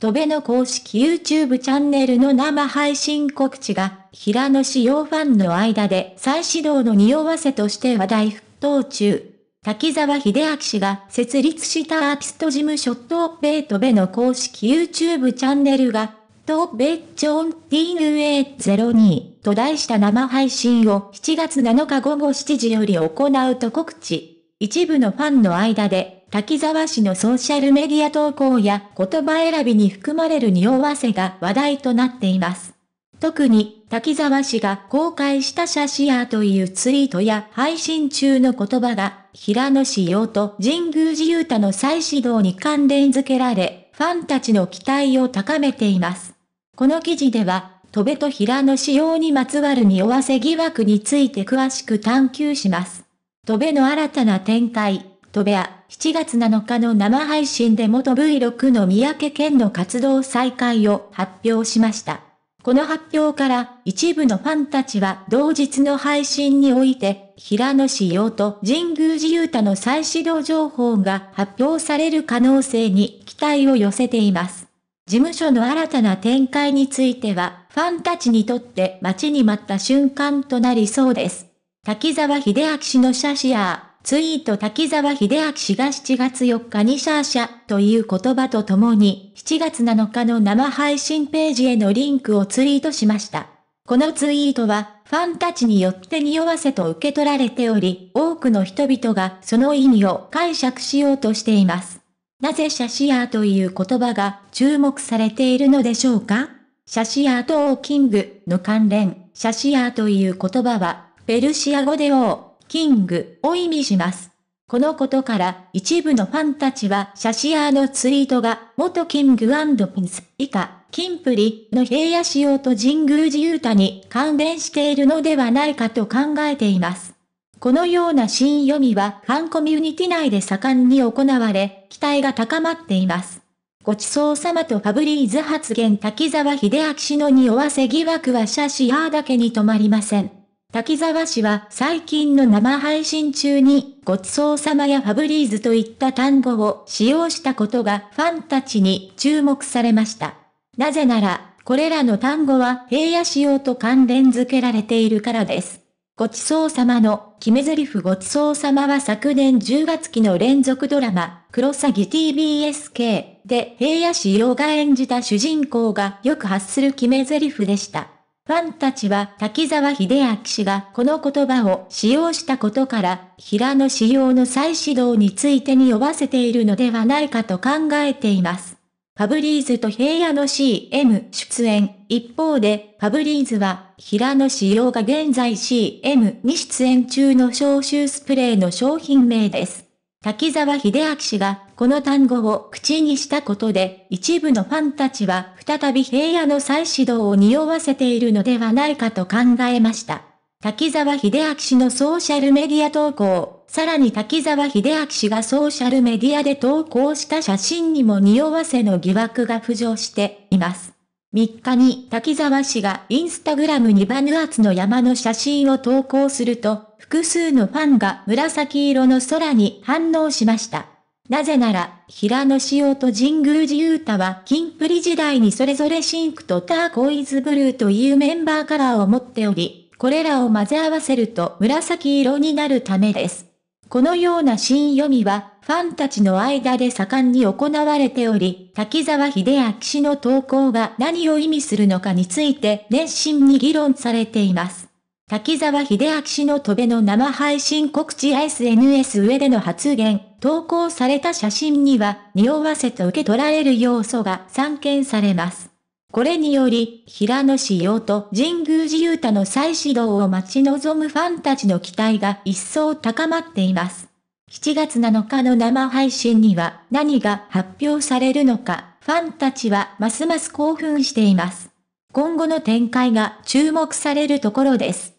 戸辺の公式 YouTube チャンネルの生配信告知が、平野志耀ファンの間で再始動の匂わせとして話題沸騰中。滝沢秀明氏が設立したアーティスト事務所東米戸辺の公式 YouTube チャンネルが、東米チョン TUA02 と題した生配信を7月7日午後7時より行うと告知。一部のファンの間で、滝沢氏のソーシャルメディア投稿や言葉選びに含まれる匂わせが話題となっています。特に、滝沢氏が公開した写真やというツイートや配信中の言葉が、平野志陽と神宮寺勇太の再始動に関連づけられ、ファンたちの期待を高めています。この記事では、戸部と平野志陽にまつわる匂わせ疑惑について詳しく探求します。戸辺の新たな展開、戸辺は7月7日の生配信で元 V6 の三宅健の活動再開を発表しました。この発表から一部のファンたちは同日の配信において平野紫耀と神宮寺勇太の再始動情報が発表される可能性に期待を寄せています。事務所の新たな展開についてはファンたちにとって待ちに待った瞬間となりそうです。滝沢秀明氏のシャシアー。ツイート滝沢秀明氏が7月4日にシャーシャーという言葉とともに、7月7日の生配信ページへのリンクをツイートしました。このツイートは、ファンたちによって匂わせと受け取られており、多くの人々がその意味を解釈しようとしています。なぜシャシアーという言葉が注目されているのでしょうかシャシアーとオーキングの関連、シャシアーという言葉はペルシア語で王、キングを意味します。このことから、一部のファンたちは、シャシアーのツイートが、元キングピンス以下、キンプリの平野仕様と神宮寺ユ太に関連しているのではないかと考えています。このような新読みは、ファンコミュニティ内で盛んに行われ、期待が高まっています。ごちそうさまとファブリーズ発言滝沢秀明氏の匂わせ疑惑はシャシアーだけに止まりません。滝沢氏は最近の生配信中に、ごちそうさまやファブリーズといった単語を使用したことがファンたちに注目されました。なぜなら、これらの単語は平野仕様と関連づけられているからです。ごちそうさまの、決め台詞ごちそうさまは昨年10月期の連続ドラマ、クロサギ TBSK で平野仕様が演じた主人公がよく発する決め台詞でした。ファンたちは滝沢秀明氏がこの言葉を使用したことから、平野仕様の再始動についてに酔わせているのではないかと考えています。ファブリーズと平野の CM 出演。一方で、ファブリーズは、平野仕様が現在 CM に出演中の消臭スプレーの商品名です。滝沢秀明氏がこの単語を口にしたことで、一部のファンたちは再び平野の再始動を匂わせているのではないかと考えました。滝沢秀明氏のソーシャルメディア投稿、さらに滝沢秀明氏がソーシャルメディアで投稿した写真にも匂わせの疑惑が浮上しています。3日に滝沢氏がインスタグラムにバヌアツの山の写真を投稿すると、複数のファンが紫色の空に反応しました。なぜなら、平野紫耀と神宮寺勇太は金プリ時代にそれぞれシンクとターコイズブルーというメンバーカラーを持っており、これらを混ぜ合わせると紫色になるためです。このような新読みは、ファンたちの間で盛んに行われており、滝沢秀明氏の投稿が何を意味するのかについて熱心に議論されています。滝沢秀明氏の戸べの生配信告知 SNS 上での発言、投稿された写真には、匂わせと受け取られる要素が散見されます。これにより、平野紫耀と神宮寺勇太の再始動を待ち望むファンたちの期待が一層高まっています。7月7日の生配信には何が発表されるのか、ファンたちはますます興奮しています。今後の展開が注目されるところです。